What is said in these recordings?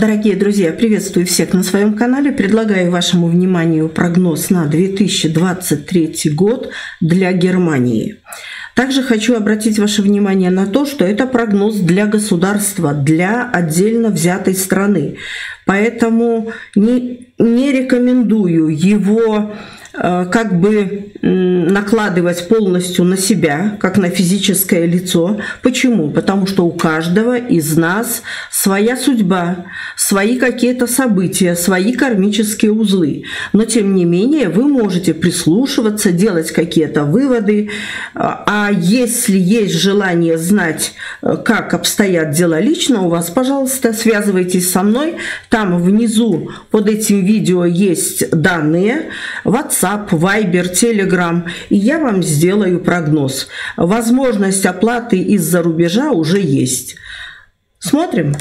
Дорогие друзья, приветствую всех на своем канале. Предлагаю вашему вниманию прогноз на 2023 год для Германии. Также хочу обратить ваше внимание на то, что это прогноз для государства, для отдельно взятой страны. Поэтому не, не рекомендую его Э, как бы накладывать полностью на себя, как на физическое лицо. Почему? Потому что у каждого из нас своя судьба, свои какие-то события, свои кармические узлы. Но тем не менее вы можете прислушиваться, делать какие-то выводы. Э, а если есть желание знать, э, как обстоят дела лично у вас, пожалуйста, связывайтесь со мной. Там внизу под этим видео есть данные. WhatsApp WhatsApp, Viber, Telegram, и я вам сделаю прогноз. Возможность оплаты из-за рубежа уже есть. Смотрим.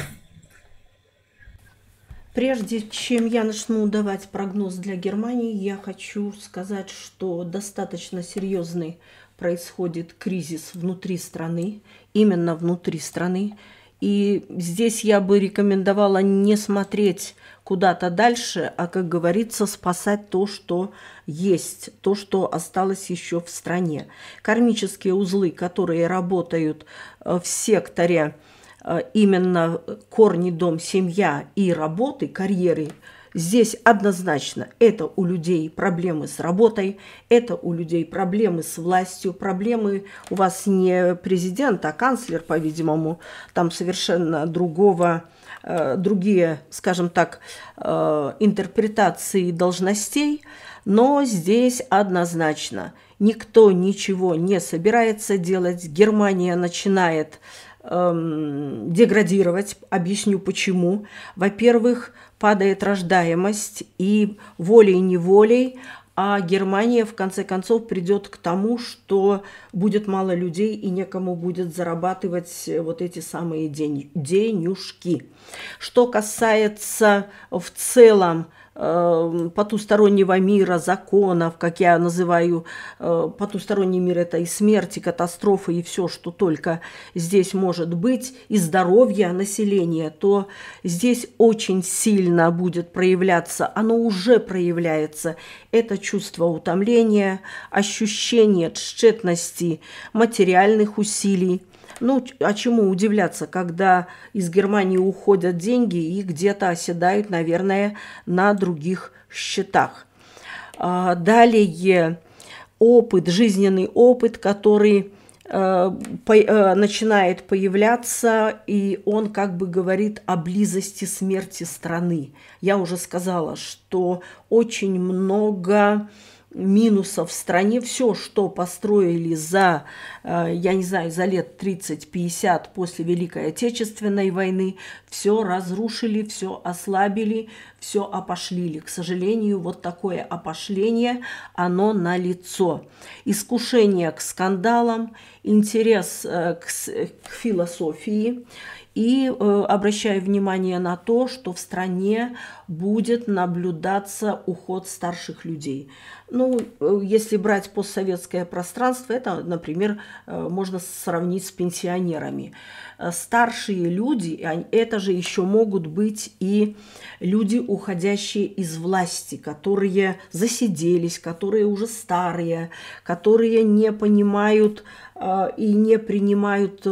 Прежде чем я начну давать прогноз для Германии, я хочу сказать, что достаточно серьезный происходит кризис внутри страны, именно внутри страны. И здесь я бы рекомендовала не смотреть куда-то дальше, а, как говорится, спасать то, что есть, то, что осталось еще в стране. Кармические узлы, которые работают э, в секторе э, именно э, корни, дом, семья и работы, карьеры, Здесь однозначно это у людей проблемы с работой, это у людей проблемы с властью, проблемы у вас не президент, а канцлер, по-видимому, там совершенно другого Э, другие, скажем так, э, интерпретации должностей, но здесь однозначно никто ничего не собирается делать. Германия начинает эм, деградировать. Объясню почему. Во-первых, падает рождаемость, и волей-неволей а Германия в конце концов придет к тому, что будет мало людей и некому будет зарабатывать э, вот эти самые день, денежки. Что касается э, в целом Э, потустороннего мира, законов, как я называю, э, потусторонний мир – это и смерти, и катастрофы, и все, что только здесь может быть, и здоровье населения, то здесь очень сильно будет проявляться, оно уже проявляется, это чувство утомления, ощущение тщетности материальных усилий – ну, а чему удивляться, когда из Германии уходят деньги и где-то оседают, наверное, на других счетах. А, далее опыт, жизненный опыт, который э, э, начинает появляться, и он как бы говорит о близости смерти страны. Я уже сказала, что очень много минусов в стране. Все, что построили за, э, я не знаю, за лет 30-50 после Великой Отечественной войны, все разрушили, все ослабили, все опошлили. К сожалению, вот такое опошление, оно на лицо Искушение к скандалам, интерес э, к, к философии – и э, обращаю внимание на то, что в стране будет наблюдаться уход старших людей. Ну, э, если брать постсоветское пространство, это, например, э, можно сравнить с пенсионерами. Старшие люди, это же еще могут быть и люди, уходящие из власти, которые засиделись, которые уже старые, которые не понимают и не принимают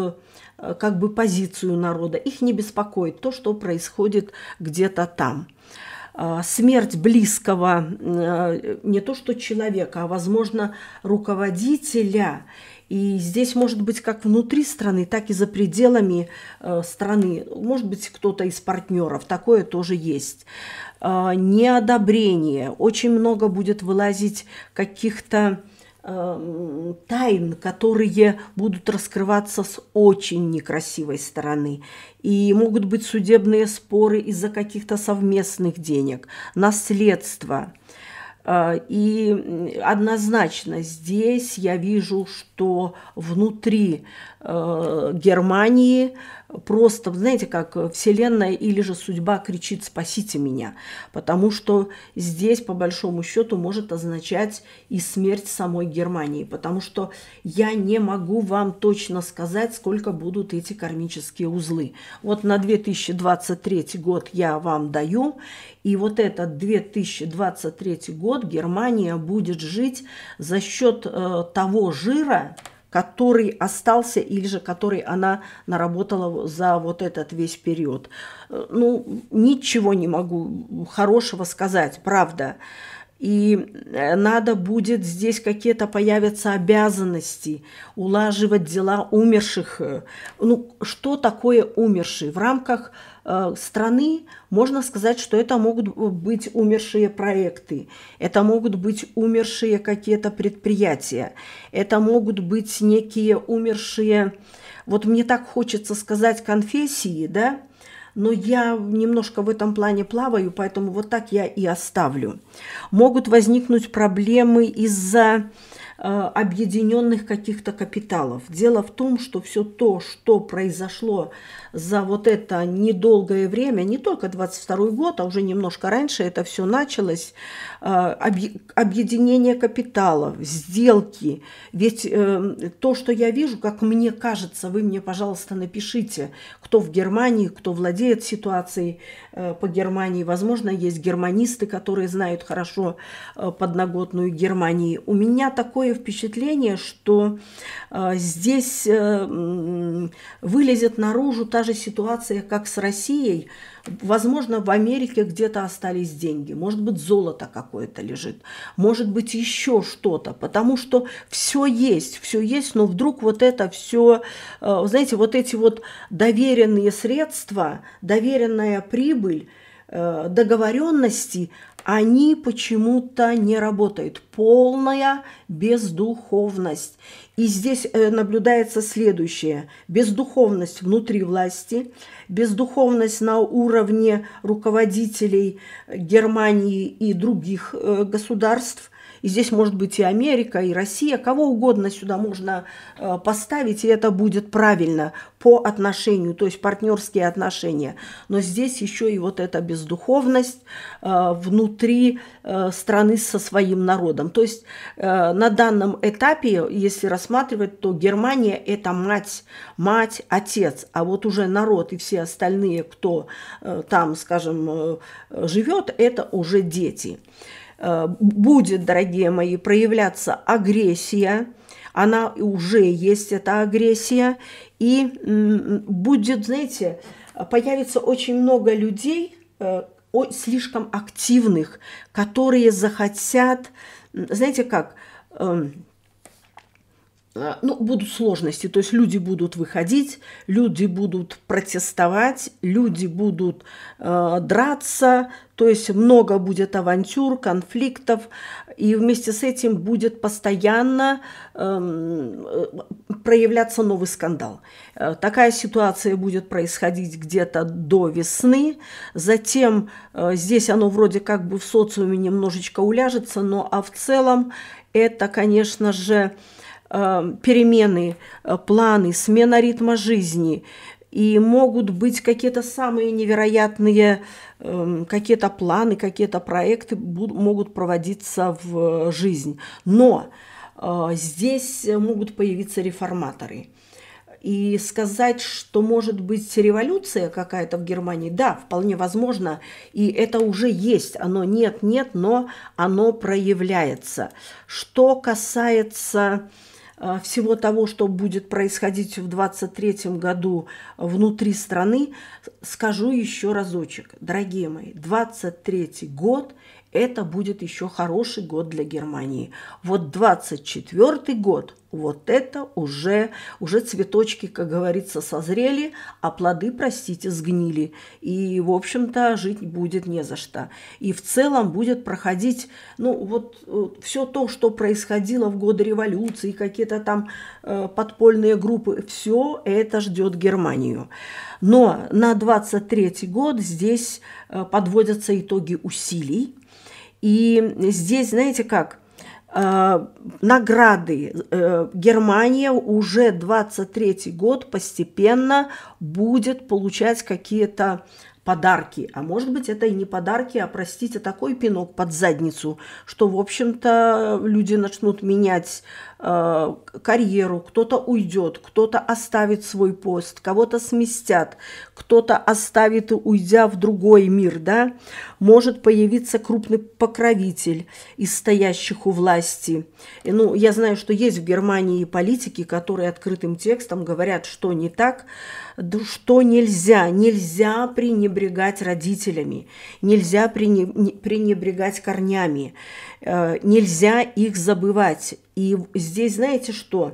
Э, как бы позицию народа. Их не беспокоит то, что происходит где-то там а, смерть близкого, э, не то что человека, а, возможно, руководителя. И здесь может быть как внутри страны, так и за пределами э, страны. Может быть, кто-то из партнеров. Такое тоже есть. А, неодобрение. Очень много будет вылазить каких-то э, тайн, которые будут раскрываться с очень некрасивой стороны. И могут быть судебные споры из-за каких-то совместных денег, наследства. Э, и однозначно здесь я вижу, что внутри Э, Германии. Просто, знаете, как Вселенная или же судьба кричит «спасите меня», потому что здесь, по большому счету, может означать и смерть самой Германии, потому что я не могу вам точно сказать, сколько будут эти кармические узлы. Вот на 2023 год я вам даю, и вот этот 2023 год Германия будет жить за счет э, того жира, который остался или же который она наработала за вот этот весь период. Э, ну, ничего не могу хорошего сказать, правда. И э, надо будет здесь какие-то появятся обязанности улаживать дела умерших. Э, ну, что такое умерший? В рамках Э, страны, можно сказать, что это могут быть умершие проекты, это могут быть умершие какие-то предприятия, это могут быть некие умершие, вот мне так хочется сказать, конфессии, да, но я немножко в этом плане плаваю, поэтому вот так я и оставлю. Могут возникнуть проблемы из-за Э, объединенных каких-то капиталов. Дело в том, что все то, что произошло за вот это недолгое время, не только 22 год, а уже немножко раньше это все началось, э, объединение капиталов, сделки. Ведь э, то, что я вижу, как мне кажется, вы мне, пожалуйста, напишите, кто в Германии, кто владеет ситуацией по Германии. Возможно, есть германисты, которые знают хорошо подноготную Германии. У меня такое такое впечатление, что э, здесь э, вылезет наружу та же ситуация, как с Россией. Возможно, в Америке где-то остались деньги, может быть, золото какое-то лежит, может быть, еще что-то, потому что все есть, все есть, но вдруг вот это все, э, знаете, вот эти вот доверенные средства, доверенная прибыль, э, договоренности, они почему-то не работают. Полная бездуховность. И здесь э, наблюдается следующее. Бездуховность внутри власти, бездуховность на уровне руководителей Германии и других э, государств – и здесь может быть и Америка, и Россия, кого угодно сюда можно э, поставить, и это будет правильно по отношению, то есть партнерские отношения. Но здесь еще и вот эта бездуховность внутри страны со своим народом. То есть на данном этапе, если рассматривать, то Германия – это мать, мать, отец, а вот уже народ и все остальные, кто э, там, скажем, э, живет, это уже дети. Э, будет, дорогие мои, проявляться агрессия, она уже есть, эта агрессия, и будет, знаете, появится очень много людей, слишком активных, которые захотят, знаете как, Эм, а, ну, будут сложности, то есть люди будут выходить, люди будут протестовать, люди будут э, драться, то есть много будет авантюр, конфликтов, и вместе с этим будет постоянно эм, э, проявляться новый скандал. Э, такая ситуация будет происходить где-то до весны, затем э, здесь оно вроде как бы в социуме немножечко уляжется, но а в целом это, конечно же, э, перемены, э, планы, смена ритма жизни. И могут быть какие-то самые невероятные эм, какие-то планы, какие-то проекты могут проводиться в жизнь. Но э, здесь могут появиться реформаторы – и сказать, что может быть революция какая-то в Германии, да, вполне возможно, и это уже есть, оно нет-нет, но оно проявляется. Что касается э, всего того, что будет происходить в 2023 году внутри страны, скажу еще разочек. Дорогие мои, 2023 год – это будет еще хороший год для Германии. Вот 24 год, вот это уже, уже цветочки, как говорится, созрели, а плоды, простите, сгнили. И, в общем-то, жить будет не за что. И в целом будет проходить, ну, вот, э, все то, что происходило в годы революции, какие-то там э, подпольные группы, все это ждет Германию. Но на 23 год здесь э, подводятся итоги усилий, и здесь, знаете как, э, награды. Э, Германия уже 23 год постепенно будет получать какие-то подарки. А может быть, это и не подарки, а, простите, такой пинок под задницу, что, в общем-то, люди начнут менять Э, карьеру, кто-то уйдет, кто-то оставит свой пост, кого-то сместят, кто-то оставит, уйдя в другой мир, да, может появиться крупный покровитель из стоящих у власти. И, ну, я знаю, что есть в Германии политики, которые открытым текстом говорят, что не так, что нельзя, нельзя пренебрегать родителями, нельзя пренебрегать корнями, э, нельзя их забывать, и здесь, знаете что,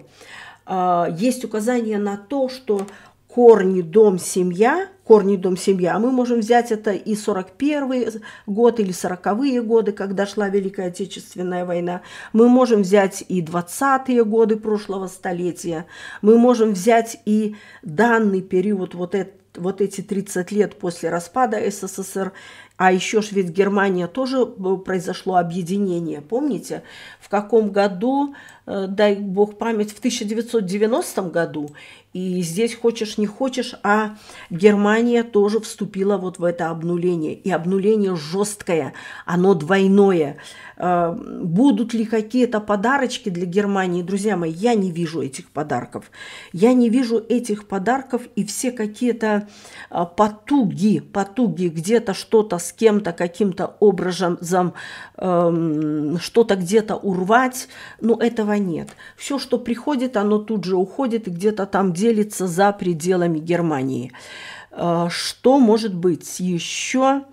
а, есть указание на то, что корни дом семья, корни дом семья, а мы можем взять это и 41 год или 40-е годы, когда шла Великая Отечественная война, мы можем взять и 20-е годы прошлого столетия, мы можем взять и данный период, вот, это, вот эти 30 лет после распада СССР, а еще ж ведь Германия тоже э, произошло объединение, помните? В каком году, э, дай бог память, в 1990 году. И здесь хочешь не хочешь, а Германия тоже вступила вот в это обнуление. И обнуление жесткое, оно двойное. Э, будут ли какие-то подарочки для Германии? Друзья мои, я не вижу этих подарков. Я не вижу этих подарков и все какие-то э, потуги, потуги где-то что-то с кем-то, каким-то образом, эм, что-то где-то урвать, но этого нет. Все, что приходит, оно тут же уходит и где-то там, где делится за пределами Германии. Э, что может быть еще?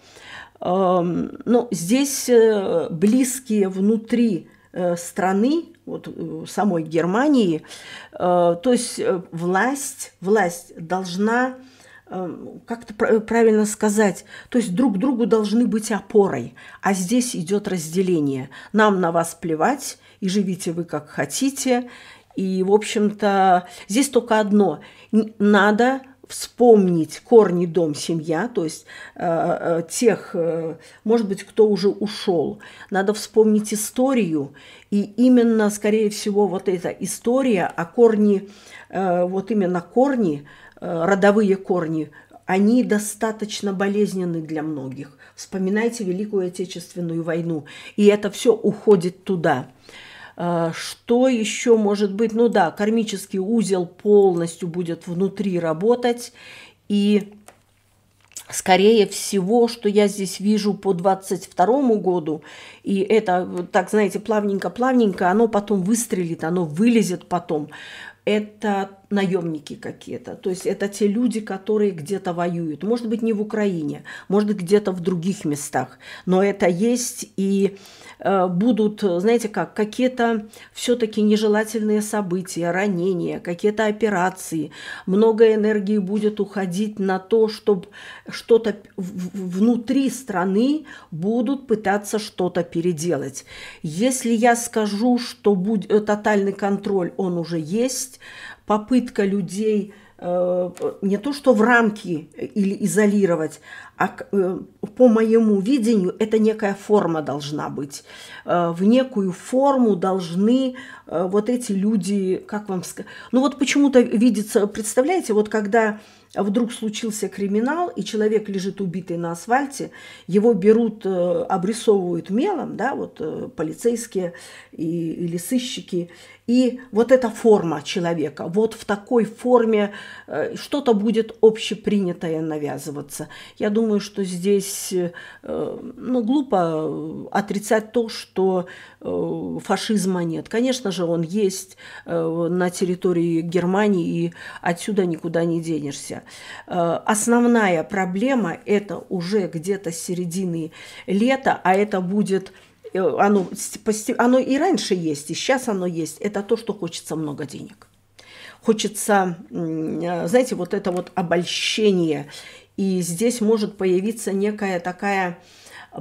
Эм, ну, здесь э, близкие внутри э, страны, вот самой Германии, то есть власть, власть должна как-то правильно сказать, то есть друг другу должны быть опорой, а здесь идет разделение. Нам на вас плевать, и живите вы как хотите, и, в общем-то, здесь только одно. Надо вспомнить корни дом семья, то есть э, э, тех, э, может быть, кто уже ушел. Надо вспомнить историю, и именно, скорее всего, вот эта история, о а корни, э, вот именно корни, э, родовые корни, они достаточно болезненны для многих. Вспоминайте Великую Отечественную войну, и это все уходит туда. А, что еще может быть? Ну да, кармический узел полностью будет внутри работать. И скорее всего, что я здесь вижу по 22 году, и это, так знаете, плавненько-плавненько, оно потом выстрелит, оно вылезет потом. Это наемники какие-то. То есть это те люди, которые где-то воюют. Может быть, не в Украине, может где-то в других местах. Но это есть и э, будут, знаете как, какие-то все-таки нежелательные события, ранения, какие-то операции. Много энергии будет уходить на то, чтобы что-то внутри страны будут пытаться что-то переделать. Если я скажу, что будет, э, тотальный контроль, он уже есть, попытка людей э, не то что в рамки или изолировать, а э, по моему видению это некая форма должна быть. Э, в некую форму должны вот эти люди, как вам сказать, ну вот почему-то видится, представляете, вот когда а вдруг случился криминал, и человек лежит убитый на асфальте, его берут, э, обрисовывают мелом, да, вот э, полицейские и, или сыщики, и вот эта форма человека, вот в такой форме э, что-то будет общепринятое навязываться. Я думаю, что здесь ну, глупо отрицать то, что фашизма нет. Конечно же, он есть на территории Германии, и отсюда никуда не денешься. Э, основная проблема – это уже где-то середины лета, а это будет э, оно, оно и раньше есть, и сейчас оно есть, это то, что хочется много денег. Хочется, э, знаете, вот это вот обольщение. И здесь может появиться некая такая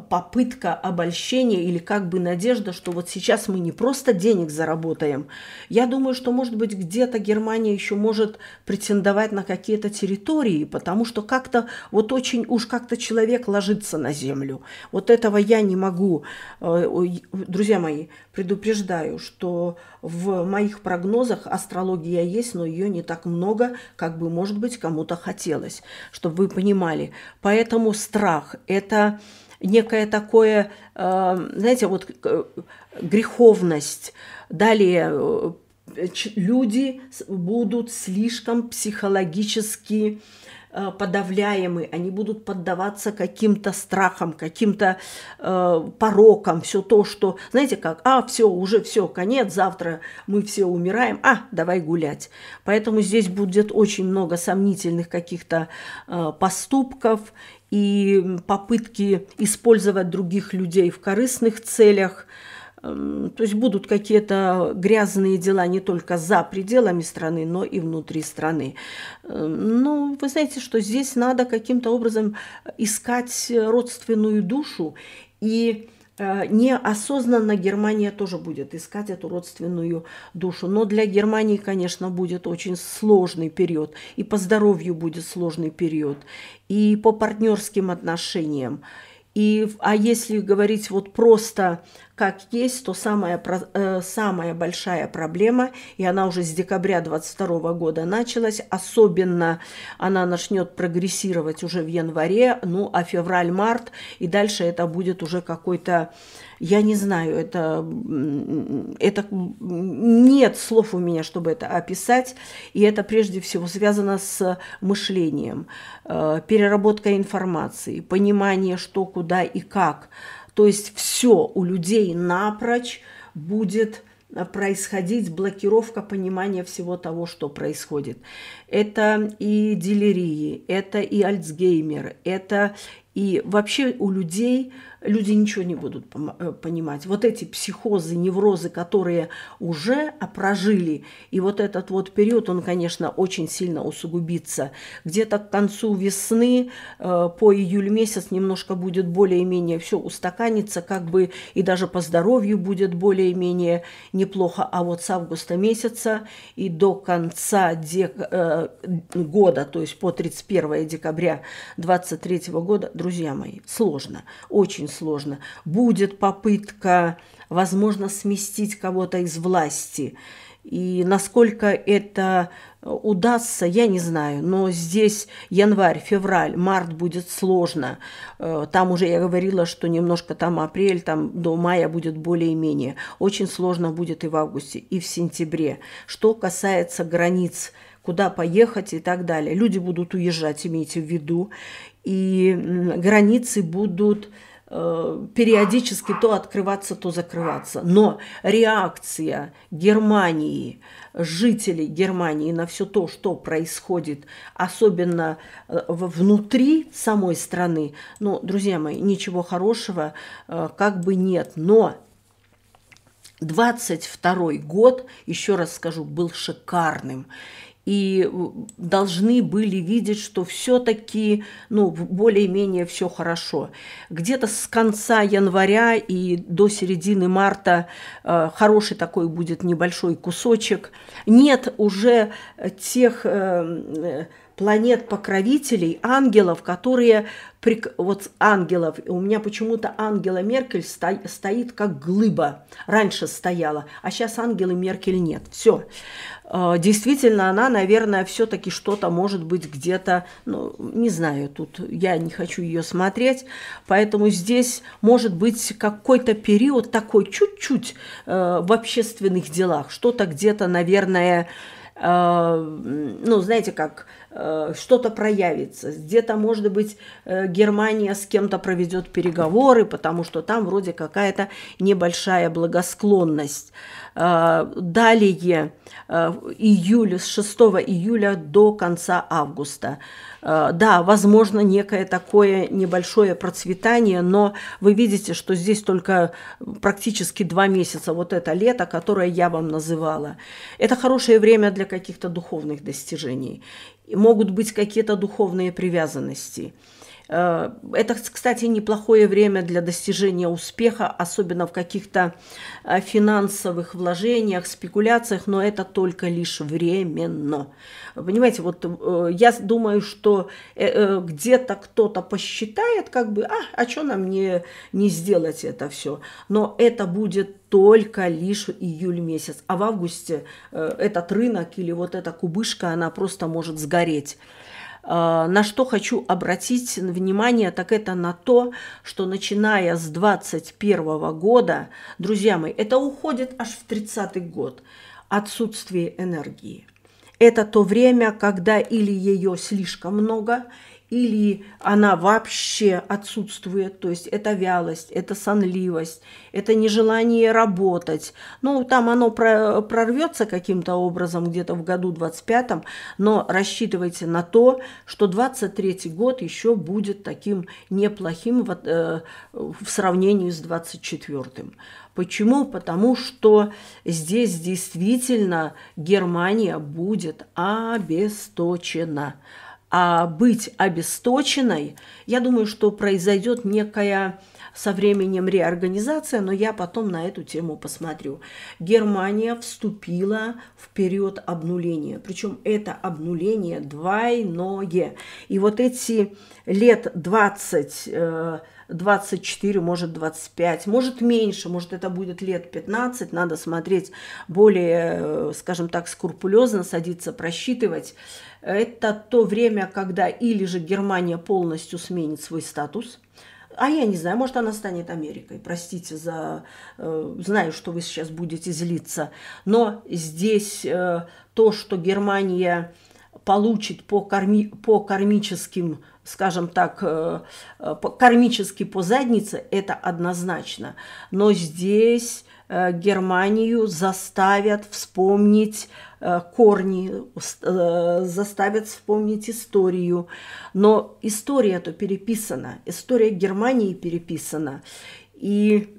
попытка обольщения или как бы надежда, что вот сейчас мы не просто денег заработаем. Я думаю, что, может быть, где-то Германия еще может претендовать на какие-то территории, потому что как-то вот очень уж как-то человек ложится на землю. Вот этого я не могу. Э, друзья мои, предупреждаю, что в моих прогнозах астрология есть, но ее не так много, как бы, может быть, кому-то хотелось, чтобы вы понимали. Поэтому страх – это некое такое, э, знаете, вот греховность. Далее э, люди будут слишком психологически э, подавляемы, они будут поддаваться каким-то страхам, каким-то э, порокам, все то, что, знаете, как, а, все, уже все, конец, завтра мы все умираем, а, давай гулять. Поэтому здесь будет очень много сомнительных каких-то э, поступков и попытки использовать других людей в корыстных целях. Эм, то есть будут какие-то грязные дела не только за пределами страны, но и внутри страны. Эм, но ну, вы знаете, что здесь надо каким-то образом искать родственную душу и Э, неосознанно Германия тоже будет искать эту родственную душу. Но для Германии, конечно, будет очень сложный период. И по здоровью будет сложный период. И по партнерским отношениям. И, а если говорить вот просто как есть, то самая, э, самая большая проблема, и она уже с декабря 2022 года началась, особенно она начнет прогрессировать уже в январе, ну а февраль-март, и дальше это будет уже какой-то, я не знаю, это, это нет слов у меня, чтобы это описать, и это прежде всего связано с мышлением, э, переработкой информации, понимание, что, куда и как – то есть все у людей напрочь будет э, происходить блокировка понимания всего того, что происходит. Это и делирии, это и Альцгеймер, это и вообще у людей люди ничего не будут э, понимать. Вот эти психозы, неврозы, которые уже а, прожили, и вот этот вот период, он, конечно, очень сильно усугубится. Где-то к концу весны, э, по июль месяц немножко будет более-менее все устаканится, как бы и даже по здоровью будет более-менее неплохо. А вот с августа месяца и до конца дек... Э, года, то есть по 31 декабря 2023 года, друзья, друзья мои. Сложно, очень сложно. Будет попытка, возможно, сместить кого-то из власти. И насколько это удастся, я не знаю. Но здесь январь, февраль, март будет сложно. Э, там уже я говорила, что немножко там апрель, там до мая будет более-менее. Очень сложно будет и в августе, и в сентябре. Что касается границ, куда поехать и так далее. Люди будут уезжать, имейте в виду и границы будут э, периодически то открываться, то закрываться. Но реакция Германии, жителей Германии на все то, что происходит, особенно э, внутри самой страны, ну, друзья мои, ничего хорошего э, как бы нет. Но 22 год, еще раз скажу, был шикарным и должны были видеть, что все-таки ну, более-менее все хорошо. Где-то с конца января и до середины марта э, хороший такой будет небольшой кусочек. Нет уже тех... Э, э планет-покровителей, ангелов, которые... Вот ангелов, у меня почему-то Ангела Меркель сто, стоит как глыба, раньше стояла, а сейчас Ангелы Меркель нет. Все. Э, действительно, она, наверное, все-таки что-то может быть где-то, ну, не знаю, тут я не хочу ее смотреть, поэтому здесь может быть какой-то период такой чуть-чуть э, в общественных делах, что-то где-то, наверное, э, ну, знаете, как Э, что-то проявится. Где-то, может быть, э, Германия с кем-то проведет переговоры, потому что там вроде какая-то небольшая благосклонность. Э, далее, июля, с 6 июля до конца августа. Да, возможно, некое такое небольшое процветание, но вы видите, что здесь только практически два месяца, вот это лето, которое я вам называла. Это хорошее время для каких-то духовных достижений могут быть какие-то духовные привязанности. Э, это, кстати, неплохое время для достижения успеха, особенно в каких-то э, финансовых вложениях, спекуляциях, но это только лишь временно. Понимаете, вот э, я думаю, что где-то кто-то посчитает, как бы, а, а что нам не, не сделать это все? Но это будет только лишь июль месяц. А в августе этот рынок или вот эта кубышка, она просто может сгореть. Э, на что хочу обратить внимание, так это на то, что начиная с 21 года, друзья мои, это уходит аж в 30-й год, отсутствие энергии. Это то время, когда или ее слишком много – или она вообще отсутствует, то есть это вялость, это сонливость, это нежелание работать. Ну, там оно прорвется каким-то образом где-то в году 25-м, но рассчитывайте на то, что 23-й год еще будет таким неплохим в, э, в сравнении с 24-м. Почему? Потому что здесь действительно Германия будет обесточена а быть обесточенной, я думаю, что произойдет некая со временем реорганизация, но я потом на эту тему посмотрю. Германия вступила в период обнуления, причем это обнуление двойное. И вот эти лет 20 24, может 25, может меньше, может это будет лет 15, надо смотреть более, э, скажем так, скрупулезно, садиться, просчитывать. Это то время, когда или же Германия полностью сменит свой статус, а я не знаю, может, она станет Америкой. Простите за... Э, знаю, что вы сейчас будете злиться. Но здесь э, то, что Германия получит по, карми, по кармическим скажем так, э, э, кармически по заднице, это однозначно. Но здесь э, Германию заставят вспомнить корни, заставят вспомнить историю. Но история-то переписана, история Германии переписана. И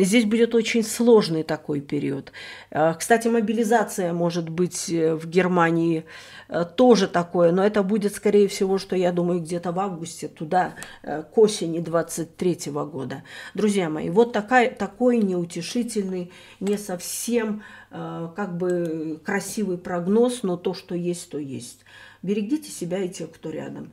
здесь будет очень сложный такой период. А, кстати, мобилизация может быть э, в Германии э, тоже такое, но это будет, скорее всего, что я думаю, где-то в августе, туда, э, к осени 23 -го года. Друзья мои, вот такая, такой неутешительный, не совсем как бы красивый прогноз, но то, что есть, то есть. Берегите себя и тех, кто рядом.